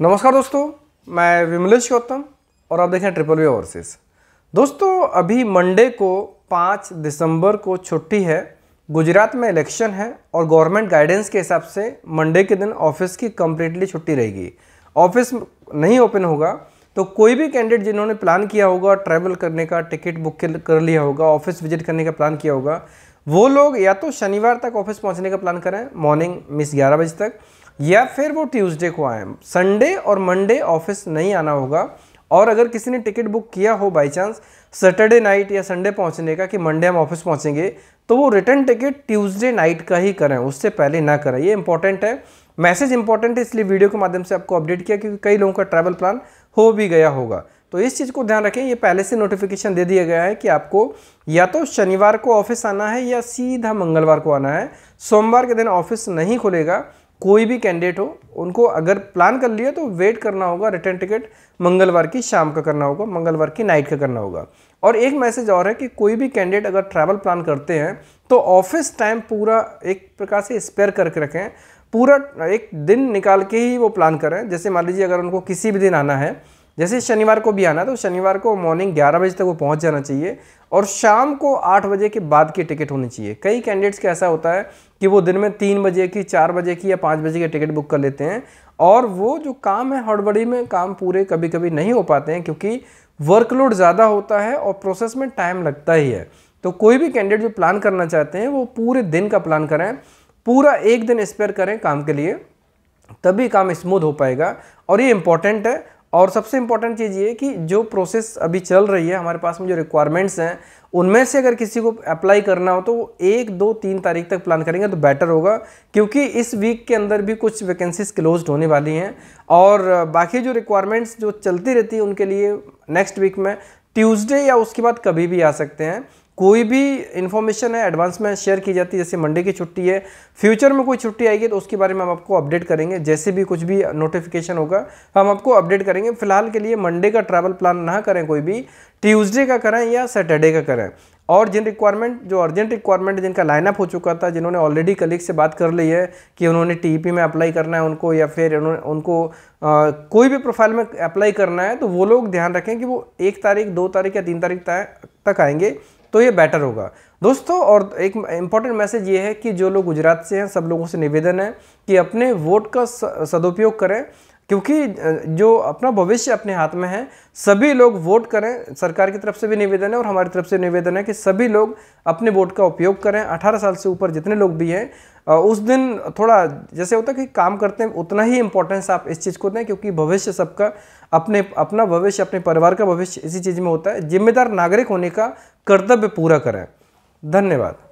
नमस्कार दोस्तों मैं विमलेश गौतम और आप देख रहे हैं ट्रिपल वे ओवरसीज दोस्तों अभी मंडे को पाँच दिसंबर को छुट्टी है गुजरात में इलेक्शन है और गवर्नमेंट गाइडेंस के हिसाब से मंडे के दिन ऑफिस की कम्प्लीटली छुट्टी रहेगी ऑफिस नहीं ओपन होगा तो कोई भी कैंडिडेट जिन्होंने प्लान किया होगा ट्रैवल करने का टिकट बुक कर लिया होगा ऑफिस विजिट करने का प्लान किया होगा वो लोग या तो शनिवार तक ऑफिस पहुंचने का प्लान करें मॉर्निंग मिस ग्यारह बजे तक या फिर वो ट्यूसडे को आए संडे और मंडे ऑफिस नहीं आना होगा और अगर किसी ने टिकट बुक किया हो बाई चांस सैटरडे नाइट या संडे पहुंचने का कि मंडे हम ऑफिस पहुंचेंगे तो वो रिटर्न टिकट ट्यूसडे नाइट का ही करें उससे पहले ना करें ये इंपॉर्टेंट है मैसेज इंपॉर्टेंट है इसलिए वीडियो के माध्यम से आपको अपडेट किया क्योंकि कई लोगों का ट्रैवल प्लान हो भी गया होगा तो इस चीज़ को ध्यान रखें ये पहले से नोटिफिकेशन दे दिया गया है कि आपको या तो शनिवार को ऑफिस आना है या सीधा मंगलवार को आना है सोमवार के दिन ऑफिस नहीं खुलेगा कोई भी कैंडिडेट हो उनको अगर प्लान कर लिया तो वेट करना होगा रिटर्न टिकट मंगलवार की शाम का करना होगा मंगलवार की नाइट का करना होगा और एक मैसेज और है कि कोई भी कैंडिडेट अगर ट्रैवल प्लान करते हैं तो ऑफिस टाइम पूरा एक प्रकार से स्पेयर करके रखें पूरा एक दिन निकाल के ही वो प्लान करें जैसे मान लीजिए अगर उनको किसी भी दिन आना है जैसे शनिवार को भी आना तो शनिवार को मॉर्निंग ग्यारह बजे तक वो पहुंच जाना चाहिए और शाम को आठ बजे के बाद की टिकट होनी चाहिए कई कैंडिडेट्स का ऐसा होता है कि वो दिन में तीन बजे की चार बजे की या पाँच बजे की टिकट बुक कर लेते हैं और वो जो काम है हड़बड़ी में काम पूरे कभी कभी नहीं हो पाते हैं क्योंकि वर्कलोड ज़्यादा होता है और प्रोसेस में टाइम लगता ही है तो कोई भी कैंडिडेट जो प्लान करना चाहते हैं वो पूरे दिन का प्लान करें पूरा एक दिन स्पेयर करें काम के लिए तभी काम स्मूथ हो पाएगा और ये इम्पॉर्टेंट है और सबसे इम्पॉर्टेंट चीज़ ये कि जो प्रोसेस अभी चल रही है हमारे पास में जो रिक्वायरमेंट्स हैं उनमें से अगर किसी को अप्लाई करना हो तो वो एक दो तीन तारीख तक प्लान करेंगे तो बेटर होगा क्योंकि इस वीक के अंदर भी कुछ वैकेंसीज क्लोज होने वाली हैं और बाकी जो रिक्वायरमेंट्स जो चलती रहती है उनके लिए नेक्स्ट वीक में ट्यूसडे या उसके बाद कभी भी आ सकते हैं कोई भी इन्फॉर्मेशन है एडवांस में शेयर की जाती है जैसे मंडे की छुट्टी है फ्यूचर में कोई छुट्टी आएगी तो उसके बारे में हम आपको अपडेट करेंगे जैसे भी कुछ भी नोटिफिकेशन होगा हम आपको अपडेट करेंगे फिलहाल के लिए मंडे का ट्रैवल प्लान ना करें कोई भी ट्यूजडे का करें या सैटरडे का करें और जिन रिक्वायरमेंट जो अर्जेंट रिक्वायरमेंट जिनका लाइनअप हो चुका था जिन्होंने ऑलरेडी कलीग से बात कर ली है कि उन्होंने टीईपी में अप्लाई करना है उनको या फिर उन्होंने उनको आ, कोई भी प्रोफाइल में अप्लाई करना है तो वो लोग ध्यान रखें कि वो एक तारीख दो तारीख या तीन तारीख तक आएंगे तो ये बेटर होगा दोस्तों और एक इम्पॉर्टेंट मैसेज ये है कि जो लोग गुजरात से हैं सब लोगों से निवेदन है कि अपने वोट का सदुपयोग करें क्योंकि जो अपना भविष्य अपने हाथ में है सभी लोग वोट करें सरकार की तरफ से भी निवेदन है और हमारी तरफ से निवेदन है कि सभी लोग अपने वोट का उपयोग करें 18 साल से ऊपर जितने लोग भी हैं उस दिन थोड़ा जैसे होता है कि काम करते हैं उतना ही इम्पोर्टेंस आप इस चीज़ को दें क्योंकि भविष्य सबका अपने अपना भविष्य अपने परिवार का भविष्य इसी चीज़ में होता है जिम्मेदार नागरिक होने का कर्तव्य पूरा करें धन्यवाद